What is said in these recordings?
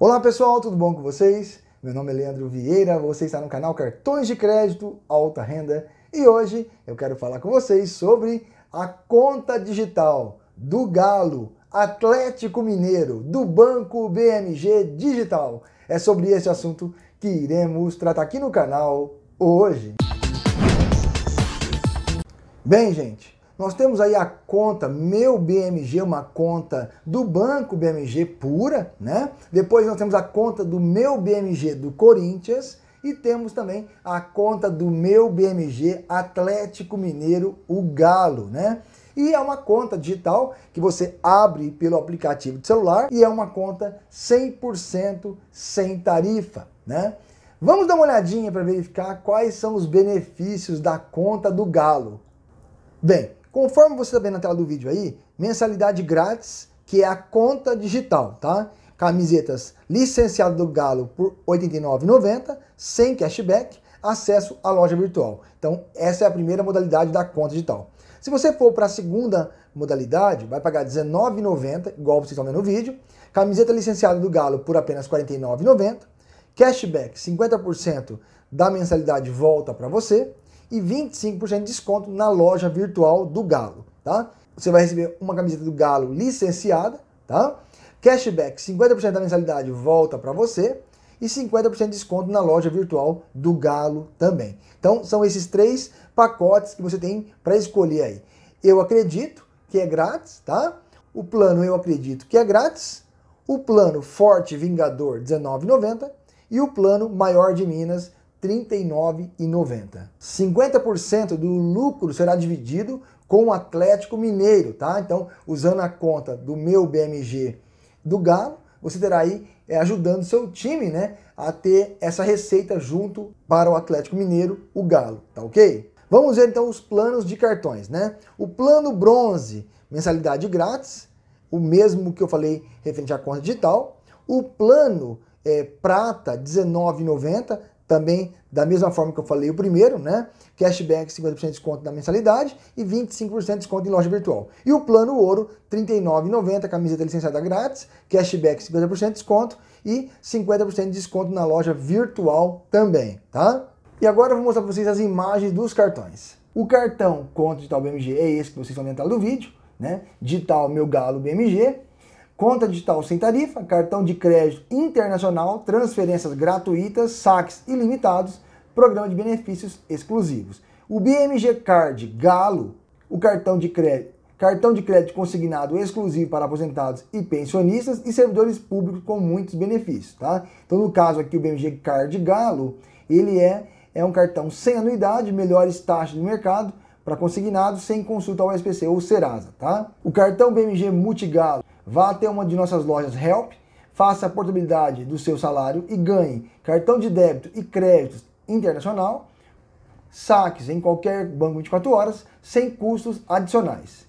Olá pessoal, tudo bom com vocês? Meu nome é Leandro Vieira, você está no canal Cartões de Crédito Alta Renda e hoje eu quero falar com vocês sobre a conta digital do Galo Atlético Mineiro do Banco BMG Digital. É sobre esse assunto que iremos tratar aqui no canal hoje. Bem, gente, nós temos aí a conta Meu BMG, uma conta do Banco BMG pura, né? Depois nós temos a conta do Meu BMG do Corinthians e temos também a conta do Meu BMG Atlético Mineiro, o Galo, né? E é uma conta digital que você abre pelo aplicativo de celular e é uma conta 100% sem tarifa, né? Vamos dar uma olhadinha para verificar quais são os benefícios da conta do Galo. Bem, Conforme você está vendo na tela do vídeo aí, mensalidade grátis, que é a conta digital, tá? Camisetas licenciadas do Galo por R$ 89,90, sem cashback, acesso à loja virtual. Então, essa é a primeira modalidade da conta digital. Se você for para a segunda modalidade, vai pagar R$19,90, igual vocês estão vendo no vídeo. Camiseta licenciada do Galo por apenas R$ 49,90. Cashback, 50% da mensalidade volta para você e 25% de desconto na loja virtual do Galo, tá? Você vai receber uma camiseta do Galo licenciada, tá? Cashback, 50% da mensalidade volta para você e 50% de desconto na loja virtual do Galo também. Então, são esses três pacotes que você tem para escolher aí. Eu acredito que é grátis, tá? O plano Eu acredito que é grátis, o plano Forte Vingador 19,90 e o plano Maior de Minas R$ 39,90. 50% do lucro será dividido com o Atlético Mineiro, tá? Então, usando a conta do meu BMG do Galo, você terá aí é, ajudando seu time, né, a ter essa receita junto para o Atlético Mineiro, o Galo, tá OK? Vamos ver então os planos de cartões, né? O plano bronze, mensalidade grátis, o mesmo que eu falei referente à conta digital. O plano é, prata, R$19,90, também da mesma forma que eu falei o primeiro, né? Cashback 50% de desconto na mensalidade e 25% de desconto em loja virtual. E o plano ouro, R$ 39,90, camiseta licenciada grátis, cashback 50% de desconto e 50% de desconto na loja virtual também, tá? E agora eu vou mostrar para vocês as imagens dos cartões. O cartão Conto Digital BMG é esse que vocês estão entrar do vídeo, né? Digital Meu Galo BMG conta digital sem tarifa, cartão de crédito internacional, transferências gratuitas, saques ilimitados, programa de benefícios exclusivos. O BMG Card Galo, o cartão de crédito, cartão de crédito consignado exclusivo para aposentados e pensionistas e servidores públicos com muitos benefícios, tá? Então, no caso aqui o BMG Card Galo, ele é é um cartão sem anuidade, melhores taxas do mercado para consignados sem consulta ao SPC ou Serasa, tá? O cartão BMG Multigalo Vá até uma de nossas lojas Help, faça a portabilidade do seu salário e ganhe cartão de débito e crédito internacional, saques em qualquer banco 24 horas, sem custos adicionais.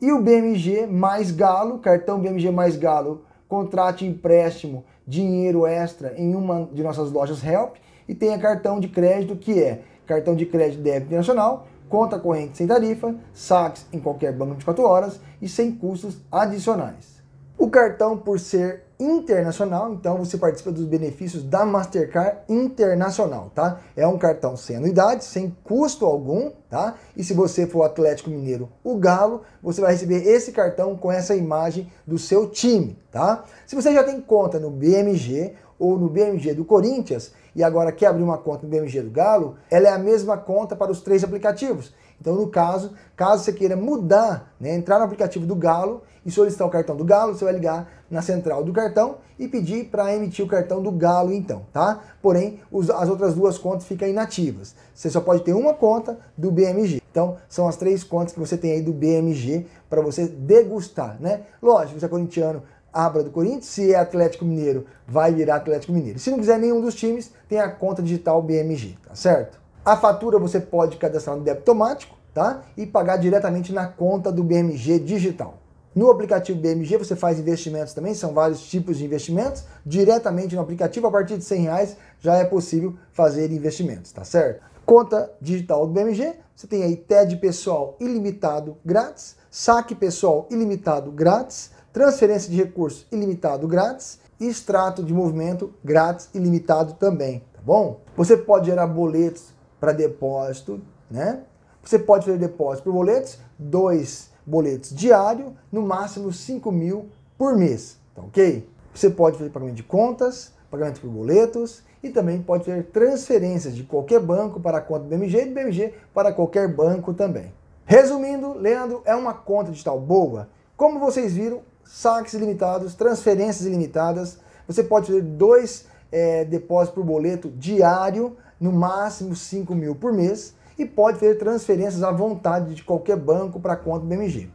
E o BMG mais Galo, cartão BMG mais Galo, contrate empréstimo, dinheiro extra em uma de nossas lojas Help e tenha cartão de crédito que é cartão de crédito débito internacional, conta corrente sem tarifa, saques em qualquer banco 24 horas e sem custos adicionais. O cartão, por ser internacional, então você participa dos benefícios da Mastercard Internacional, tá? É um cartão sem anuidade, sem custo algum, tá? E se você for Atlético Mineiro, o Galo, você vai receber esse cartão com essa imagem do seu time, tá? Se você já tem conta no BMG ou no BMG do Corinthians e agora quer abrir uma conta no BMG do Galo, ela é a mesma conta para os três aplicativos. Então, no caso, caso você queira mudar, né, entrar no aplicativo do Galo e solicitar o cartão do Galo, você vai ligar na central do cartão e pedir para emitir o cartão do Galo, então, tá? Porém, os, as outras duas contas ficam inativas. Você só pode ter uma conta do BMG. Então, são as três contas que você tem aí do BMG para você degustar, né? Lógico, você é corintiano, abra do Corinthians. Se é Atlético Mineiro, vai virar Atlético Mineiro. Se não quiser nenhum dos times, tem a conta digital BMG, tá certo? A fatura você pode cadastrar no débito automático tá? E pagar diretamente na conta do BMG Digital. No aplicativo BMG você faz investimentos também, são vários tipos de investimentos. Diretamente no aplicativo, a partir de 100 reais, já é possível fazer investimentos, tá certo? Conta digital do BMG, você tem aí TED pessoal ilimitado grátis, saque pessoal ilimitado grátis, transferência de recursos ilimitado grátis e extrato de movimento grátis ilimitado também, tá bom? Você pode gerar boletos para depósito, né? Você pode fazer depósito por boletos, dois boletos diário, no máximo 5 mil por mês, tá ok? Você pode fazer pagamento de contas, pagamento por boletos e também pode fazer transferências de qualquer banco para a conta do BMG e do BMG para qualquer banco também. Resumindo, Leandro, é uma conta digital boa? Como vocês viram, saques ilimitados, transferências ilimitadas, você pode fazer dois é, depósitos por boleto diário, no máximo 5 mil por mês e pode fazer transferências à vontade de qualquer banco para a conta do BMG.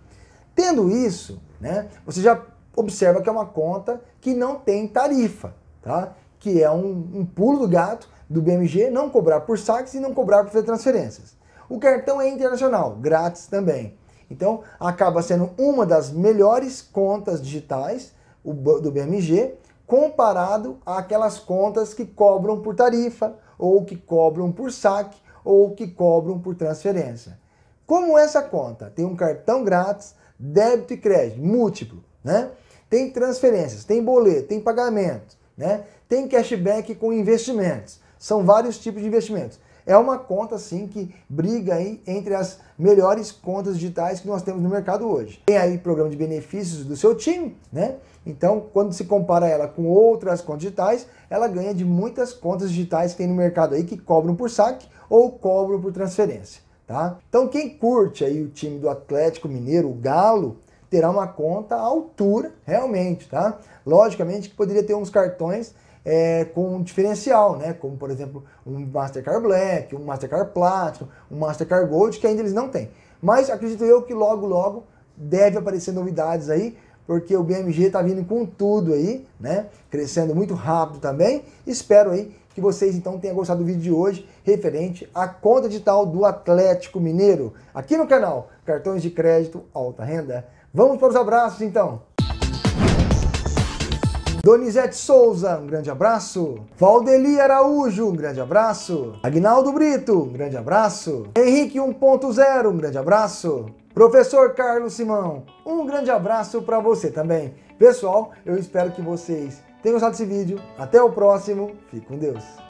Tendo isso, né, você já observa que é uma conta que não tem tarifa, tá? que é um, um pulo do gato do BMG não cobrar por saques e não cobrar por fazer transferências. O cartão é internacional, grátis também. Então, acaba sendo uma das melhores contas digitais do BMG comparado àquelas contas que cobram por tarifa ou que cobram por saque ou que cobram por transferência. Como essa conta tem um cartão grátis, débito e crédito múltiplo, né? Tem transferências, tem boleto, tem pagamento, né? Tem cashback com investimentos. São vários tipos de investimentos. É uma conta assim que briga aí entre as melhores contas digitais que nós temos no mercado hoje. Tem aí programa de benefícios do seu time, né? Então, quando se compara ela com outras contas digitais, ela ganha de muitas contas digitais que tem no mercado aí que cobram por saque ou cobram por transferência, tá? Então, quem curte aí o time do Atlético Mineiro, o Galo, terá uma conta à altura, realmente, tá? Logicamente que poderia ter uns cartões é, com um diferencial, né? Como, por exemplo, um Mastercard Black, um Mastercard Platinum, um Mastercard Gold, que ainda eles não têm. Mas acredito eu que logo, logo deve aparecer novidades aí, porque o BMG está vindo com tudo aí, né? Crescendo muito rápido também. Espero aí que vocês então tenham gostado do vídeo de hoje referente à conta digital do Atlético Mineiro, aqui no canal Cartões de Crédito Alta Renda. Vamos para os abraços então! Donizete Souza, um grande abraço. Valdeli Araújo, um grande abraço. Agnaldo Brito, um grande abraço. Henrique 1.0, um grande abraço. Professor Carlos Simão, um grande abraço para você também. Pessoal, eu espero que vocês tenham gostado desse vídeo. Até o próximo. Fique com Deus.